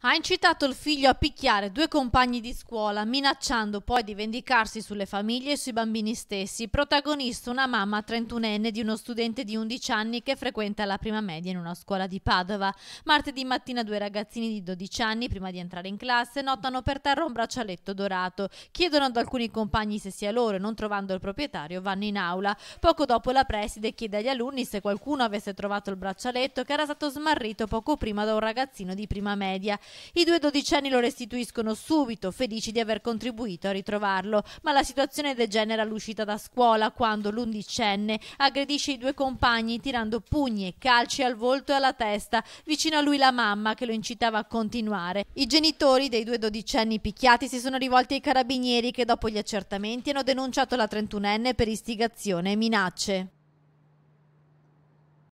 Ha incitato il figlio a picchiare due compagni di scuola, minacciando poi di vendicarsi sulle famiglie e sui bambini stessi. Protagonista una mamma 31enne di uno studente di 11 anni che frequenta la prima media in una scuola di Padova. Martedì mattina due ragazzini di 12 anni, prima di entrare in classe, notano per terra un braccialetto dorato. Chiedono ad alcuni compagni se sia loro e non trovando il proprietario vanno in aula. Poco dopo la preside chiede agli alunni se qualcuno avesse trovato il braccialetto che era stato smarrito poco prima da un ragazzino di prima media. I due dodicenni lo restituiscono subito, felici di aver contribuito a ritrovarlo, ma la situazione degenera all'uscita da scuola quando l'undicenne aggredisce i due compagni tirando pugni e calci al volto e alla testa, vicino a lui la mamma che lo incitava a continuare. I genitori dei due dodicenni picchiati si sono rivolti ai carabinieri che dopo gli accertamenti hanno denunciato la trentunenne per istigazione e minacce.